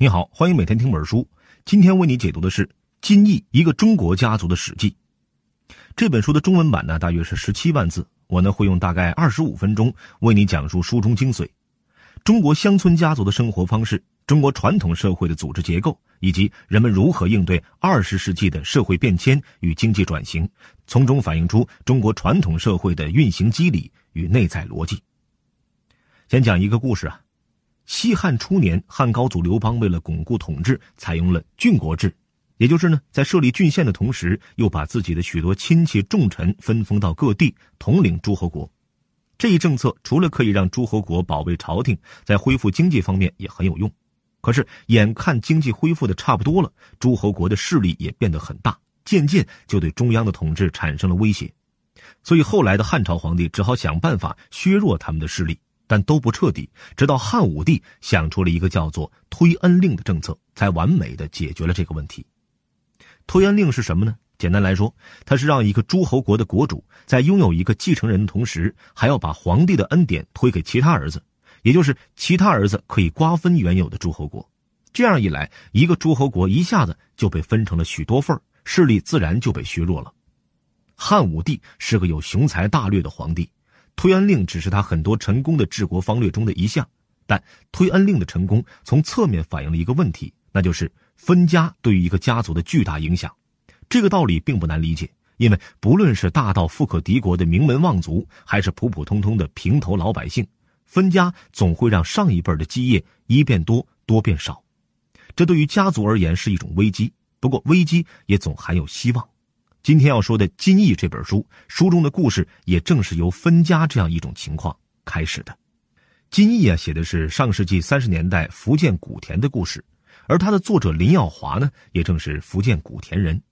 你好，欢迎每天听本书。今天为你解读的是《金翼》，一个中国家族的史记。这本书的中文版呢，大约是十七万字。我呢会用大概二十五分钟为你讲述书中精髓：中国乡村家族的生活方式、中国传统社会的组织结构，以及人们如何应对二十世纪的社会变迁与经济转型，从中反映出中国传统社会的运行机理与内在逻辑。先讲一个故事啊。西汉初年，汉高祖刘邦为了巩固统治，采用了郡国制，也就是呢，在设立郡县的同时，又把自己的许多亲戚重臣分封到各地，统领诸侯国。这一政策除了可以让诸侯国保卫朝廷，在恢复经济方面也很有用。可是，眼看经济恢复的差不多了，诸侯国的势力也变得很大，渐渐就对中央的统治产生了威胁，所以后来的汉朝皇帝只好想办法削弱他们的势力。但都不彻底，直到汉武帝想出了一个叫做“推恩令”的政策，才完美的解决了这个问题。推恩令是什么呢？简单来说，它是让一个诸侯国的国主在拥有一个继承人的同时，还要把皇帝的恩典推给其他儿子，也就是其他儿子可以瓜分原有的诸侯国。这样一来，一个诸侯国一下子就被分成了许多份势力自然就被削弱了。汉武帝是个有雄才大略的皇帝。推恩令只是他很多成功的治国方略中的一项，但推恩令的成功从侧面反映了一个问题，那就是分家对于一个家族的巨大影响。这个道理并不难理解，因为不论是大到富可敌国的名门望族，还是普普通通的平头老百姓，分家总会让上一辈的基业一变多，多变少。这对于家族而言是一种危机，不过危机也总含有希望。今天要说的《金翼》这本书，书中的故事也正是由分家这样一种情况开始的。《金翼》啊，写的是上世纪三十年代福建古田的故事，而它的作者林耀华呢，也正是福建古田人。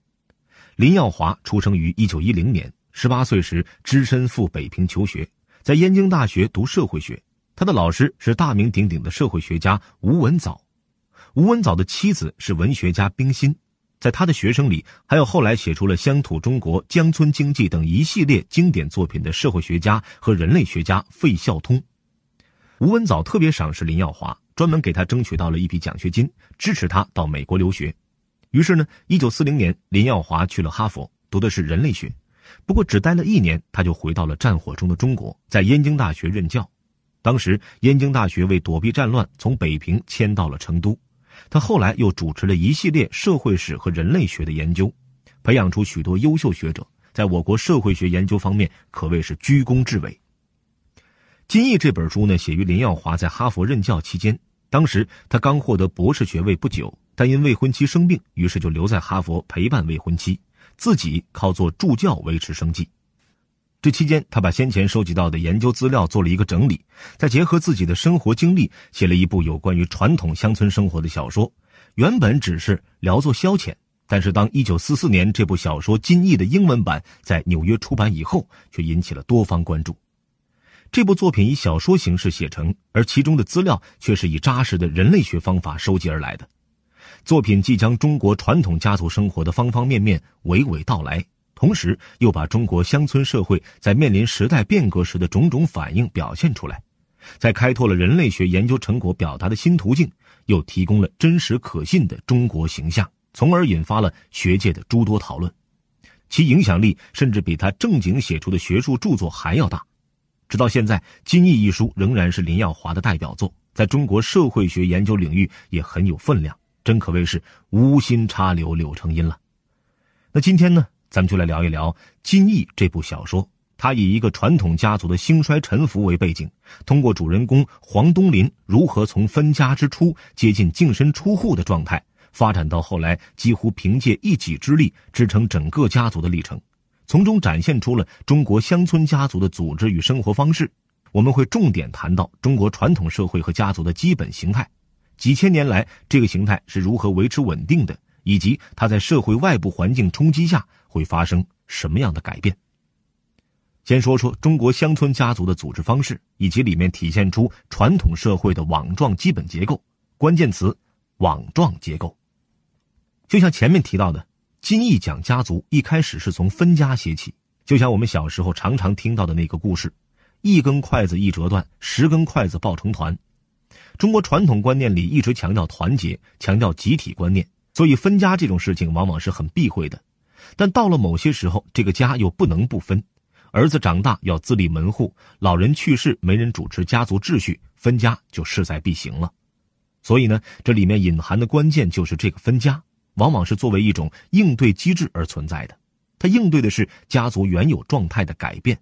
林耀华出生于一九一零年，十八岁时只身赴北平求学，在燕京大学读社会学，他的老师是大名鼎鼎的社会学家吴文藻，吴文藻的妻子是文学家冰心。在他的学生里，还有后来写出了《乡土中国》《乡村经济》等一系列经典作品的社会学家和人类学家费孝通。吴文藻特别赏识林耀华，专门给他争取到了一笔奖学金，支持他到美国留学。于是呢，一九四零年，林耀华去了哈佛，读的是人类学。不过只待了一年，他就回到了战火中的中国，在燕京大学任教。当时燕京大学为躲避战乱，从北平迁到了成都。他后来又主持了一系列社会史和人类学的研究，培养出许多优秀学者，在我国社会学研究方面可谓是居功至伟。《金逸这本书呢，写于林耀华在哈佛任教期间，当时他刚获得博士学位不久，但因未婚妻生病，于是就留在哈佛陪伴未婚妻，自己靠做助教维持生计。这期间，他把先前收集到的研究资料做了一个整理，再结合自己的生活经历，写了一部有关于传统乡村生活的小说。原本只是聊作消遣，但是当一九四四年这部小说《金逸的英文版在纽约出版以后，却引起了多方关注。这部作品以小说形式写成，而其中的资料却是以扎实的人类学方法收集而来的。作品即将中国传统家族生活的方方面面娓娓道来。同时，又把中国乡村社会在面临时代变革时的种种反应表现出来，在开拓了人类学研究成果表达的新途径，又提供了真实可信的中国形象，从而引发了学界的诸多讨论，其影响力甚至比他正经写出的学术著作还要大。直到现在，《金翼》一书仍然是林耀华的代表作，在中国社会学研究领域也很有分量，真可谓是无心插柳柳成荫了。那今天呢？咱们就来聊一聊《金翼》这部小说。它以一个传统家族的兴衰沉浮为背景，通过主人公黄东林如何从分家之初接近净身出户的状态，发展到后来几乎凭借一己之力支撑整个家族的历程，从中展现出了中国乡村家族的组织与生活方式。我们会重点谈到中国传统社会和家族的基本形态，几千年来这个形态是如何维持稳定的，以及它在社会外部环境冲击下。会发生什么样的改变？先说说中国乡村家族的组织方式，以及里面体现出传统社会的网状基本结构。关键词：网状结构。就像前面提到的，金义奖家族一开始是从分家写起。就像我们小时候常常听到的那个故事：“一根筷子一折断，十根筷子抱成团。”中国传统观念里一直强调团结，强调集体观念，所以分家这种事情往往是很避讳的。但到了某些时候，这个家又不能不分。儿子长大要自立门户，老人去世没人主持家族秩序，分家就势在必行了。所以呢，这里面隐含的关键就是这个分家，往往是作为一种应对机制而存在的。它应对的是家族原有状态的改变。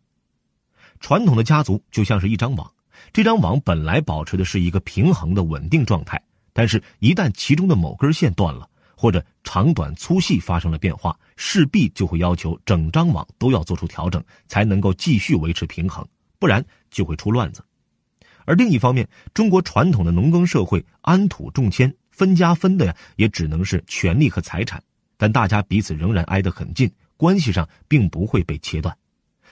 传统的家族就像是一张网，这张网本来保持的是一个平衡的稳定状态，但是一旦其中的某根线断了。或者长短粗细发生了变化，势必就会要求整张网都要做出调整，才能够继续维持平衡，不然就会出乱子。而另一方面，中国传统的农耕社会，安土重迁，分家分的呀，也只能是权力和财产，但大家彼此仍然挨得很近，关系上并不会被切断。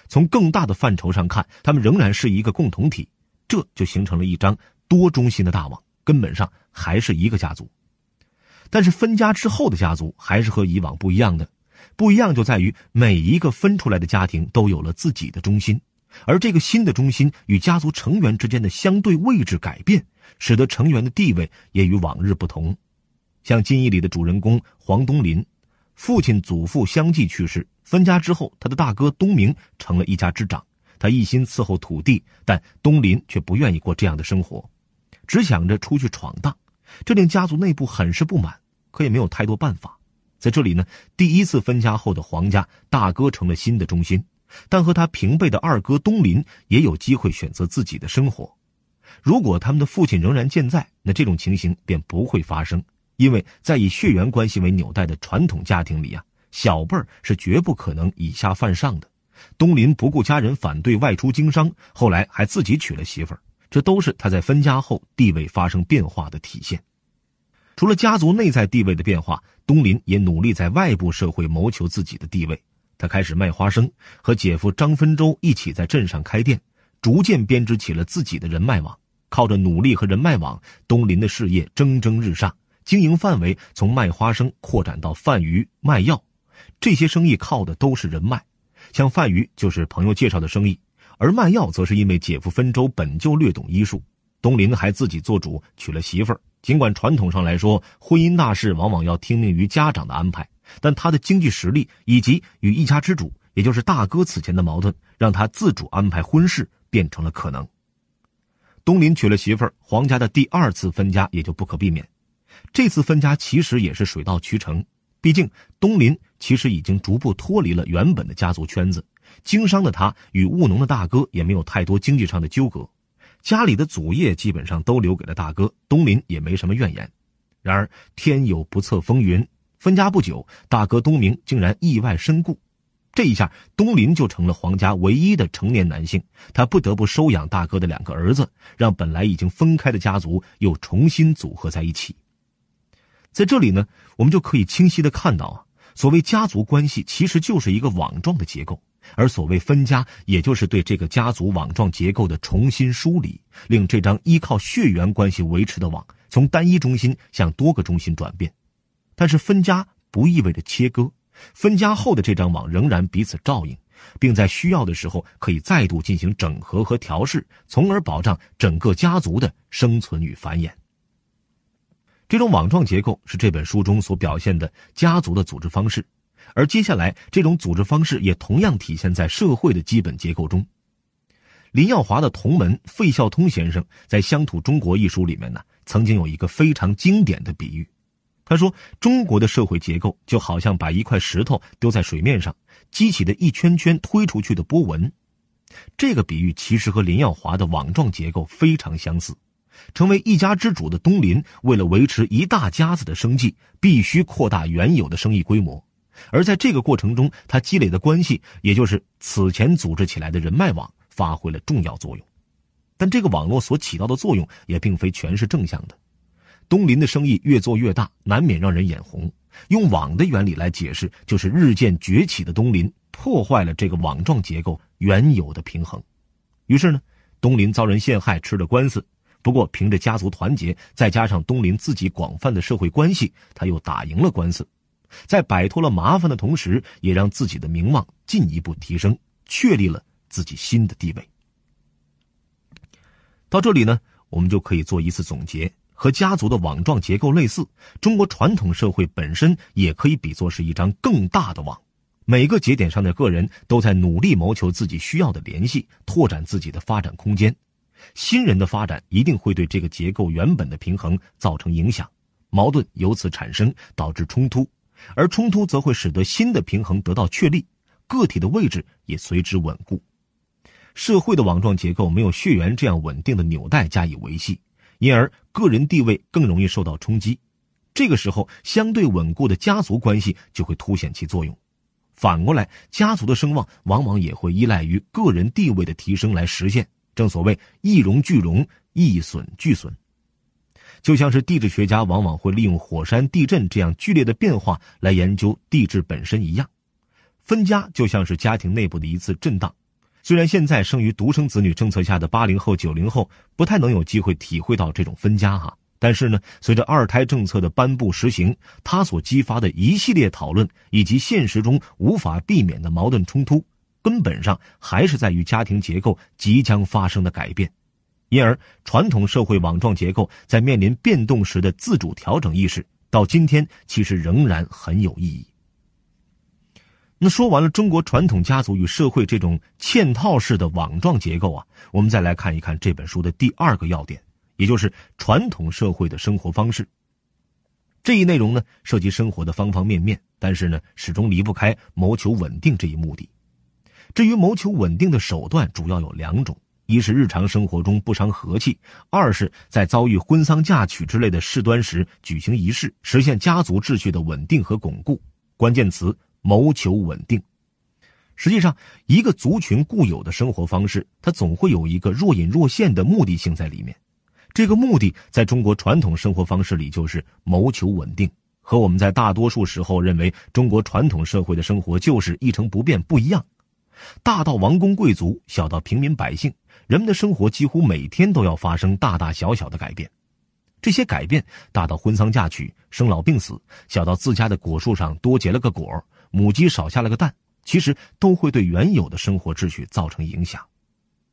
从更大的范畴上看，他们仍然是一个共同体，这就形成了一张多中心的大网，根本上还是一个家族。但是分家之后的家族还是和以往不一样的，不一样就在于每一个分出来的家庭都有了自己的中心，而这个新的中心与家族成员之间的相对位置改变，使得成员的地位也与往日不同。像《金翼》里的主人公黄东林，父亲、祖父相继去世，分家之后，他的大哥东明成了一家之长，他一心伺候土地，但东林却不愿意过这样的生活，只想着出去闯荡，这令家族内部很是不满。可也没有太多办法，在这里呢。第一次分家后的黄家大哥成了新的中心，但和他平辈的二哥东林也有机会选择自己的生活。如果他们的父亲仍然健在，那这种情形便不会发生，因为在以血缘关系为纽带的传统家庭里啊，小辈儿是绝不可能以下犯上的。东林不顾家人反对外出经商，后来还自己娶了媳妇儿，这都是他在分家后地位发生变化的体现。除了家族内在地位的变化，东林也努力在外部社会谋求自己的地位。他开始卖花生，和姐夫张分周一起在镇上开店，逐渐编织起了自己的人脉网。靠着努力和人脉网，东林的事业蒸蒸日上，经营范围从卖花生扩展到贩鱼、卖药。这些生意靠的都是人脉，像贩鱼就是朋友介绍的生意，而卖药则是因为姐夫分周本就略懂医术，东林还自己做主娶了媳妇儿。尽管传统上来说，婚姻大事往往要听命于家长的安排，但他的经济实力以及与一家之主，也就是大哥此前的矛盾，让他自主安排婚事变成了可能。东林娶了媳妇儿，黄家的第二次分家也就不可避免。这次分家其实也是水到渠成，毕竟东林其实已经逐步脱离了原本的家族圈子，经商的他与务农的大哥也没有太多经济上的纠葛。家里的祖业基本上都留给了大哥东林，也没什么怨言。然而天有不测风云，分家不久，大哥东明竟然意外身故。这一下，东林就成了黄家唯一的成年男性，他不得不收养大哥的两个儿子，让本来已经分开的家族又重新组合在一起。在这里呢，我们就可以清晰的看到啊，所谓家族关系，其实就是一个网状的结构。而所谓分家，也就是对这个家族网状结构的重新梳理，令这张依靠血缘关系维持的网从单一中心向多个中心转变。但是分家不意味着切割，分家后的这张网仍然彼此照应，并在需要的时候可以再度进行整合和调试，从而保障整个家族的生存与繁衍。这种网状结构是这本书中所表现的家族的组织方式。而接下来，这种组织方式也同样体现在社会的基本结构中。林耀华的同门费孝通先生在《乡土中国》一书里面呢，曾经有一个非常经典的比喻，他说：“中国的社会结构就好像把一块石头丢在水面上激起的一圈圈推出去的波纹。”这个比喻其实和林耀华的网状结构非常相似。成为一家之主的东林，为了维持一大家子的生计，必须扩大原有的生意规模。而在这个过程中，他积累的关系，也就是此前组织起来的人脉网，发挥了重要作用。但这个网络所起到的作用，也并非全是正向的。东林的生意越做越大，难免让人眼红。用网的原理来解释，就是日渐崛起的东林破坏了这个网状结构原有的平衡。于是呢，东林遭人陷害，吃了官司。不过，凭着家族团结，再加上东林自己广泛的社会关系，他又打赢了官司。在摆脱了麻烦的同时，也让自己的名望进一步提升，确立了自己新的地位。到这里呢，我们就可以做一次总结：和家族的网状结构类似，中国传统社会本身也可以比作是一张更大的网。每个节点上的个人都在努力谋求自己需要的联系，拓展自己的发展空间。新人的发展一定会对这个结构原本的平衡造成影响，矛盾由此产生，导致冲突。而冲突则会使得新的平衡得到确立，个体的位置也随之稳固。社会的网状结构没有血缘这样稳定的纽带加以维系，因而个人地位更容易受到冲击。这个时候，相对稳固的家族关系就会凸显其作用。反过来，家族的声望往往也会依赖于个人地位的提升来实现。正所谓“一荣俱荣，一损俱损”。就像是地质学家往往会利用火山、地震这样剧烈的变化来研究地质本身一样，分家就像是家庭内部的一次震荡。虽然现在生于独生子女政策下的八零后、九零后不太能有机会体会到这种分家哈，但是呢，随着二胎政策的颁布实行，它所激发的一系列讨论以及现实中无法避免的矛盾冲突，根本上还是在于家庭结构即将发生的改变。因而，传统社会网状结构在面临变动时的自主调整意识，到今天其实仍然很有意义。那说完了中国传统家族与社会这种嵌套式的网状结构啊，我们再来看一看这本书的第二个要点，也就是传统社会的生活方式。这一内容呢，涉及生活的方方面面，但是呢，始终离不开谋求稳定这一目的。至于谋求稳定的手段，主要有两种。一是日常生活中不伤和气，二是在遭遇婚丧嫁娶之类的事端时举行仪式，实现家族秩序的稳定和巩固。关键词：谋求稳定。实际上，一个族群固有的生活方式，它总会有一个若隐若现的目的性在里面。这个目的，在中国传统生活方式里就是谋求稳定，和我们在大多数时候认为中国传统社会的生活就是一成不变不一样。大到王公贵族，小到平民百姓，人们的生活几乎每天都要发生大大小小的改变。这些改变，大到婚丧嫁娶、生老病死，小到自家的果树上多结了个果儿，母鸡少下了个蛋，其实都会对原有的生活秩序造成影响。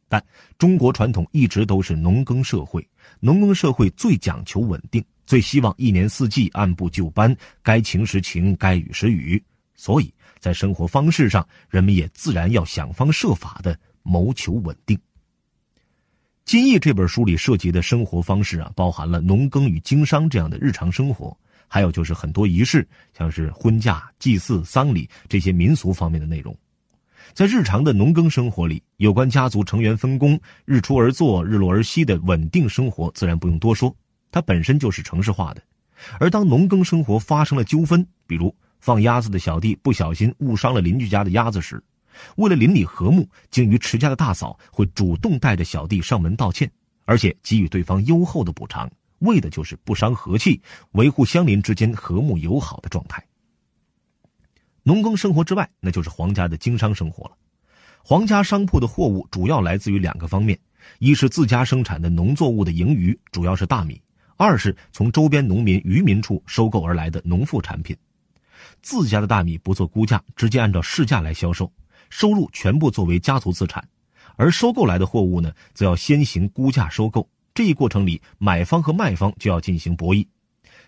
但中国传统一直都是农耕社会，农耕社会最讲求稳定，最希望一年四季按部就班，该晴时晴，该雨时雨。所以在生活方式上，人们也自然要想方设法的谋求稳定。金逸这本书里涉及的生活方式啊，包含了农耕与经商这样的日常生活，还有就是很多仪式，像是婚嫁、祭祀、丧礼这些民俗方面的内容。在日常的农耕生活里，有关家族成员分工、日出而作、日落而息的稳定生活，自然不用多说，它本身就是城市化的。而当农耕生活发生了纠纷，比如。放鸭子的小弟不小心误伤了邻居家的鸭子时，为了邻里和睦，经于持家的大嫂会主动带着小弟上门道歉，而且给予对方优厚的补偿，为的就是不伤和气，维护相邻之间和睦友好的状态。农耕生活之外，那就是皇家的经商生活了。皇家商铺的货物主要来自于两个方面：一是自家生产的农作物的盈余，主要是大米；二是从周边农民、渔民处收购而来的农副产品。自家的大米不做估价，直接按照市价来销售，收入全部作为家族资产；而收购来的货物呢，则要先行估价收购。这一过程里，买方和卖方就要进行博弈。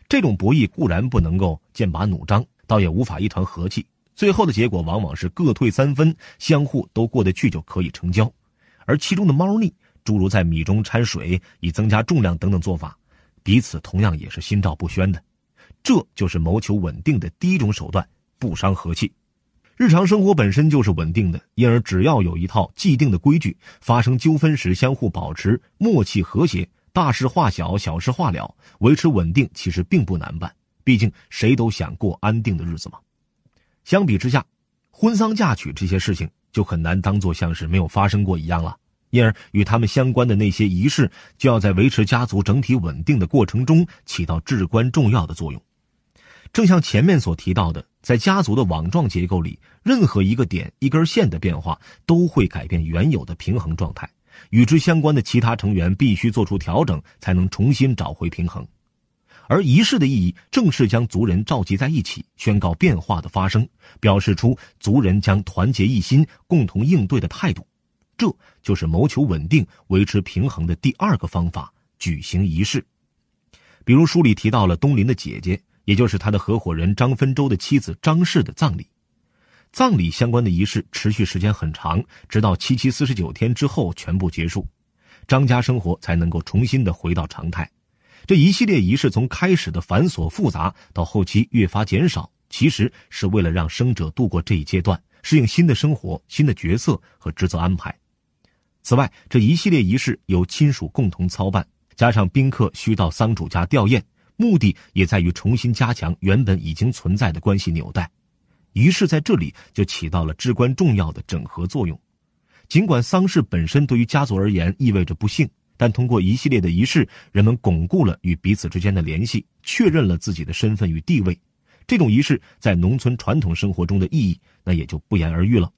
这种博弈固然不能够剑拔弩张，倒也无法一团和气。最后的结果往往是各退三分，相互都过得去就可以成交。而其中的猫腻，诸如在米中掺水以增加重量等等做法，彼此同样也是心照不宣的。这就是谋求稳定的第一种手段，不伤和气。日常生活本身就是稳定的，因而只要有一套既定的规矩，发生纠纷时相互保持默契和谐，大事化小，小事化了，维持稳定其实并不难办。毕竟谁都想过安定的日子嘛。相比之下，婚丧嫁娶这些事情就很难当做像是没有发生过一样了，因而与他们相关的那些仪式，就要在维持家族整体稳定的过程中起到至关重要的作用。正像前面所提到的，在家族的网状结构里，任何一个点、一根线的变化都会改变原有的平衡状态，与之相关的其他成员必须做出调整，才能重新找回平衡。而仪式的意义正是将族人召集在一起，宣告变化的发生，表示出族人将团结一心、共同应对的态度。这就是谋求稳定、维持平衡的第二个方法——举行仪式。比如书里提到了东林的姐姐。也就是他的合伙人张分周的妻子张氏的葬礼，葬礼相关的仪式持续时间很长，直到七七四十九天之后全部结束，张家生活才能够重新的回到常态。这一系列仪式从开始的繁琐复杂到后期越发减少，其实是为了让生者度过这一阶段，适应新的生活、新的角色和职责安排。此外，这一系列仪式由亲属共同操办，加上宾客需到丧主家吊唁。目的也在于重新加强原本已经存在的关系纽带，仪式在这里就起到了至关重要的整合作用。尽管丧事本身对于家族而言意味着不幸，但通过一系列的仪式，人们巩固了与彼此之间的联系，确认了自己的身份与地位。这种仪式在农村传统生活中的意义，那也就不言而喻了。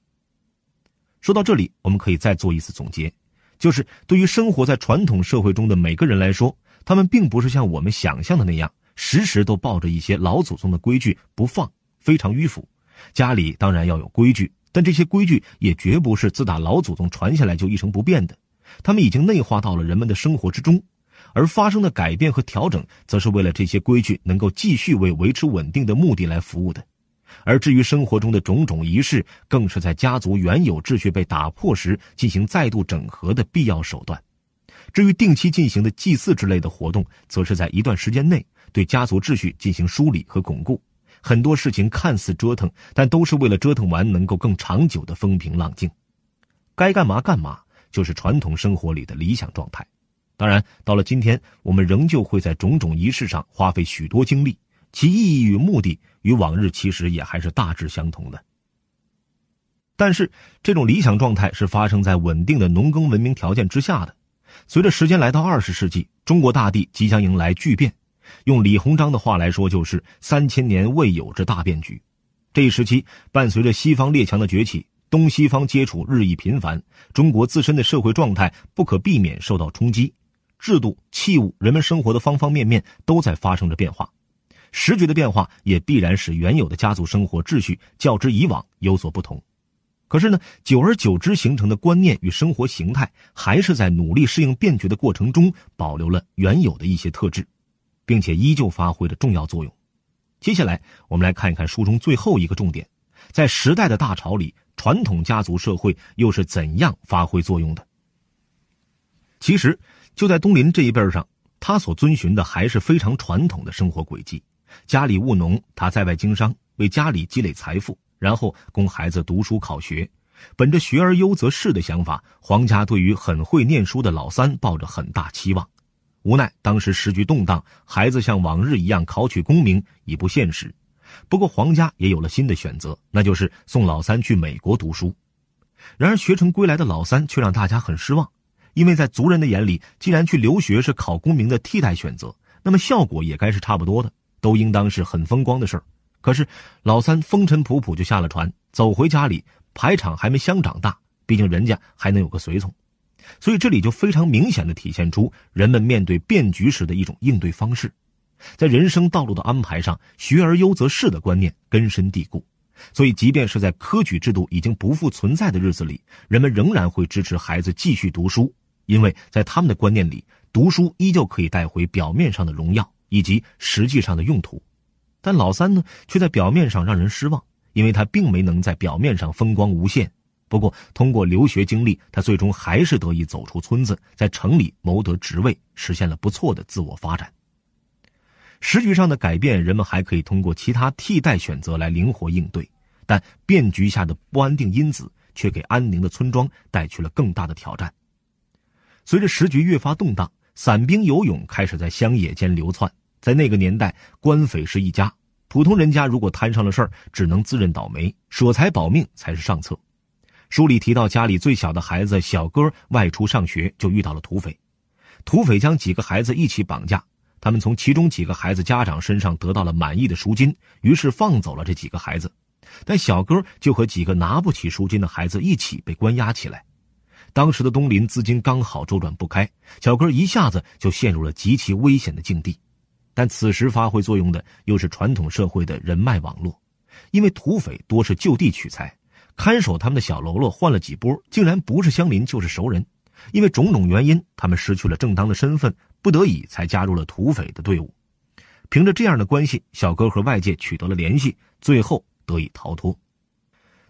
说到这里，我们可以再做一次总结，就是对于生活在传统社会中的每个人来说。他们并不是像我们想象的那样，时时都抱着一些老祖宗的规矩不放，非常迂腐。家里当然要有规矩，但这些规矩也绝不是自打老祖宗传下来就一成不变的。他们已经内化到了人们的生活之中，而发生的改变和调整，则是为了这些规矩能够继续为维持稳定的目的来服务的。而至于生活中的种种仪式，更是在家族原有秩序被打破时进行再度整合的必要手段。至于定期进行的祭祀之类的活动，则是在一段时间内对家族秩序进行梳理和巩固。很多事情看似折腾，但都是为了折腾完能够更长久的风平浪静。该干嘛干嘛，就是传统生活里的理想状态。当然，到了今天，我们仍旧会在种种仪式上花费许多精力，其意义与目的与往日其实也还是大致相同的。但是，这种理想状态是发生在稳定的农耕文明条件之下的。随着时间来到二十世纪，中国大地即将迎来巨变。用李鸿章的话来说，就是“三千年未有之大变局”。这一时期，伴随着西方列强的崛起，东西方接触日益频繁，中国自身的社会状态不可避免受到冲击，制度、器物、人们生活的方方面面都在发生着变化。时局的变化也必然使原有的家族生活秩序较之以往有所不同。可是呢，久而久之形成的观念与生活形态，还是在努力适应变局的过程中保留了原有的一些特质，并且依旧发挥着重要作用。接下来，我们来看一看书中最后一个重点：在时代的大潮里，传统家族社会又是怎样发挥作用的？其实，就在东林这一辈上，他所遵循的还是非常传统的生活轨迹：家里务农，他在外经商，为家里积累财富。然后供孩子读书考学，本着“学而优则仕”的想法，黄家对于很会念书的老三抱着很大期望。无奈当时时局动荡，孩子像往日一样考取功名已不现实。不过黄家也有了新的选择，那就是送老三去美国读书。然而学成归来的老三却让大家很失望，因为在族人的眼里，既然去留学是考功名的替代选择，那么效果也该是差不多的，都应当是很风光的事儿。可是，老三风尘仆仆就下了船，走回家里，排场还没乡长大，毕竟人家还能有个随从，所以这里就非常明显的体现出人们面对变局时的一种应对方式，在人生道路的安排上，“学而优则仕”的观念根深蒂固，所以即便是在科举制度已经不复存在的日子里，人们仍然会支持孩子继续读书，因为在他们的观念里，读书依旧可以带回表面上的荣耀以及实际上的用途。但老三呢，却在表面上让人失望，因为他并没能在表面上风光无限。不过，通过留学经历，他最终还是得以走出村子，在城里谋得职位，实现了不错的自我发展。时局上的改变，人们还可以通过其他替代选择来灵活应对，但变局下的不安定因子却给安宁的村庄带去了更大的挑战。随着时局越发动荡，散兵游勇开始在乡野间流窜。在那个年代，官匪是一家。普通人家如果摊上了事儿，只能自认倒霉，舍财保命才是上策。书里提到，家里最小的孩子小哥外出上学，就遇到了土匪。土匪将几个孩子一起绑架，他们从其中几个孩子家长身上得到了满意的赎金，于是放走了这几个孩子。但小哥就和几个拿不起赎金的孩子一起被关押起来。当时的东林资金刚好周转不开，小哥一下子就陷入了极其危险的境地。但此时发挥作用的又是传统社会的人脉网络，因为土匪多是就地取材，看守他们的小喽啰换了几波，竟然不是乡邻就是熟人，因为种种原因，他们失去了正当的身份，不得已才加入了土匪的队伍。凭着这样的关系，小哥和外界取得了联系，最后得以逃脱。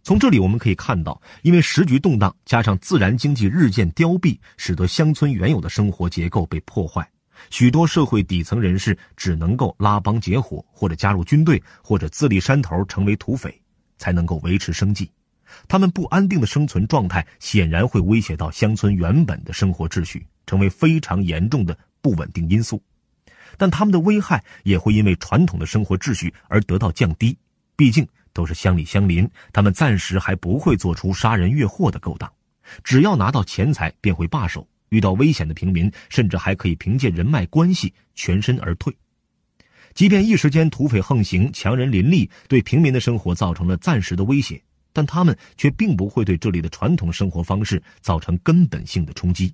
从这里我们可以看到，因为时局动荡，加上自然经济日渐凋敝，使得乡村原有的生活结构被破坏。许多社会底层人士只能够拉帮结伙，或者加入军队，或者自立山头成为土匪，才能够维持生计。他们不安定的生存状态显然会威胁到乡村原本的生活秩序，成为非常严重的不稳定因素。但他们的危害也会因为传统的生活秩序而得到降低，毕竟都是乡里乡邻，他们暂时还不会做出杀人越货的勾当，只要拿到钱财便会罢手。遇到危险的平民，甚至还可以凭借人脉关系全身而退。即便一时间土匪横行、强人林立，对平民的生活造成了暂时的威胁，但他们却并不会对这里的传统生活方式造成根本性的冲击。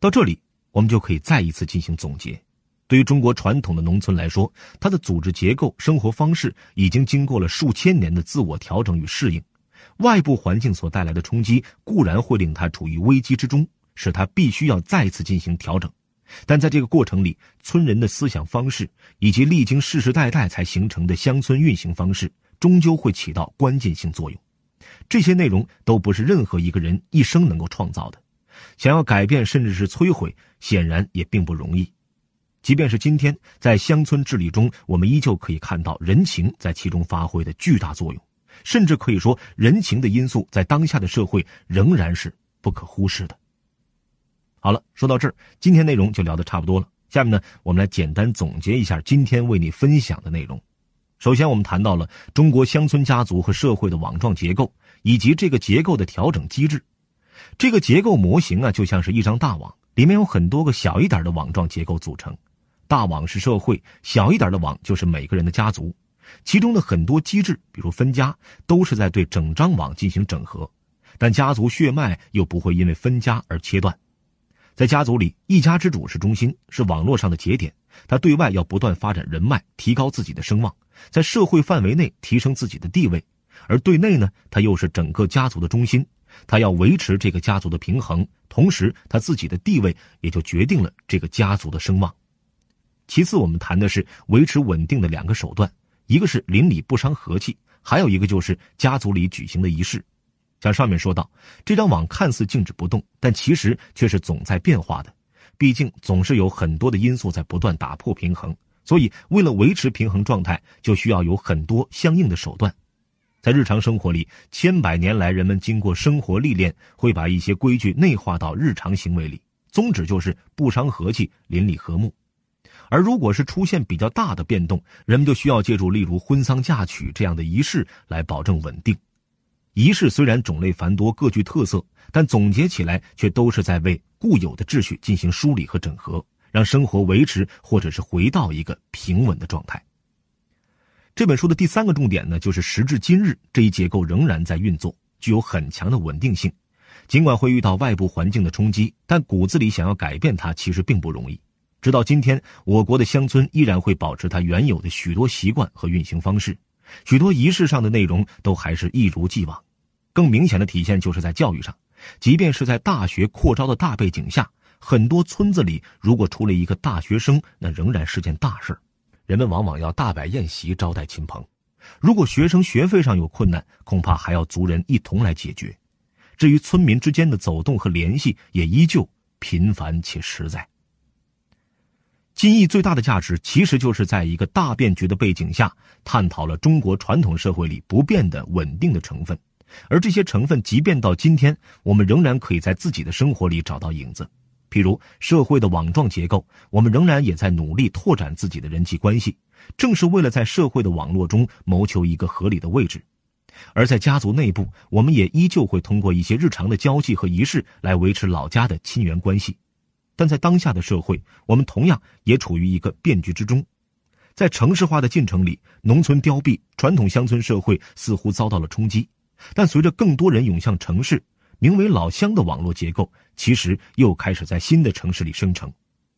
到这里，我们就可以再一次进行总结：对于中国传统的农村来说，它的组织结构、生活方式已经经过了数千年的自我调整与适应，外部环境所带来的冲击固然会令它处于危机之中。使他必须要再次进行调整，但在这个过程里，村人的思想方式以及历经世世代代才形成的乡村运行方式，终究会起到关键性作用。这些内容都不是任何一个人一生能够创造的，想要改变甚至是摧毁，显然也并不容易。即便是今天，在乡村治理中，我们依旧可以看到人情在其中发挥的巨大作用，甚至可以说，人情的因素在当下的社会仍然是不可忽视的。好了，说到这儿，今天内容就聊的差不多了。下面呢，我们来简单总结一下今天为你分享的内容。首先，我们谈到了中国乡村家族和社会的网状结构，以及这个结构的调整机制。这个结构模型啊，就像是一张大网，里面有很多个小一点的网状结构组成。大网是社会，小一点的网就是每个人的家族。其中的很多机制，比如分家，都是在对整张网进行整合。但家族血脉又不会因为分家而切断。在家族里，一家之主是中心，是网络上的节点。他对外要不断发展人脉，提高自己的声望，在社会范围内提升自己的地位；而对内呢，他又是整个家族的中心，他要维持这个家族的平衡。同时，他自己的地位也就决定了这个家族的声望。其次，我们谈的是维持稳定的两个手段，一个是邻里不伤和气，还有一个就是家族里举行的仪式。像上面说到，这张网看似静止不动，但其实却是总在变化的。毕竟总是有很多的因素在不断打破平衡，所以为了维持平衡状态，就需要有很多相应的手段。在日常生活里，千百年来人们经过生活历练，会把一些规矩内化到日常行为里，宗旨就是不伤和气，邻里和睦。而如果是出现比较大的变动，人们就需要借助例如婚丧嫁娶这样的仪式来保证稳定。仪式虽然种类繁多，各具特色，但总结起来却都是在为固有的秩序进行梳理和整合，让生活维持或者是回到一个平稳的状态。这本书的第三个重点呢，就是时至今日，这一结构仍然在运作，具有很强的稳定性。尽管会遇到外部环境的冲击，但骨子里想要改变它其实并不容易。直到今天，我国的乡村依然会保持它原有的许多习惯和运行方式。许多仪式上的内容都还是一如既往，更明显的体现就是在教育上。即便是在大学扩招的大背景下，很多村子里如果出了一个大学生，那仍然是件大事人们往往要大摆宴席招待亲朋。如果学生学费上有困难，恐怕还要族人一同来解决。至于村民之间的走动和联系，也依旧频繁且实在。金逸最大的价值，其实就是在一个大变局的背景下，探讨了中国传统社会里不变的、稳定的成分。而这些成分，即便到今天，我们仍然可以在自己的生活里找到影子。譬如，社会的网状结构，我们仍然也在努力拓展自己的人际关系，正是为了在社会的网络中谋求一个合理的位置。而在家族内部，我们也依旧会通过一些日常的交际和仪式来维持老家的亲缘关系。但在当下的社会，我们同样也处于一个变局之中。在城市化的进程里，农村凋敝，传统乡村社会似乎遭到了冲击。但随着更多人涌向城市，名为“老乡”的网络结构，其实又开始在新的城市里生成。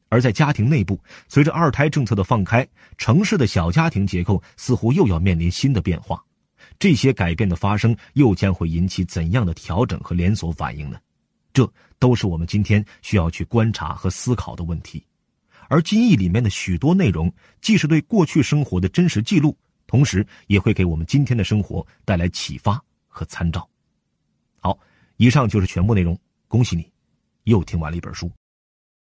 而在家庭内部，随着二胎政策的放开，城市的小家庭结构似乎又要面临新的变化。这些改变的发生，又将会引起怎样的调整和连锁反应呢？这都是我们今天需要去观察和思考的问题，而金译里面的许多内容，既是对过去生活的真实记录，同时也会给我们今天的生活带来启发和参照。好，以上就是全部内容。恭喜你，又听完了一本书。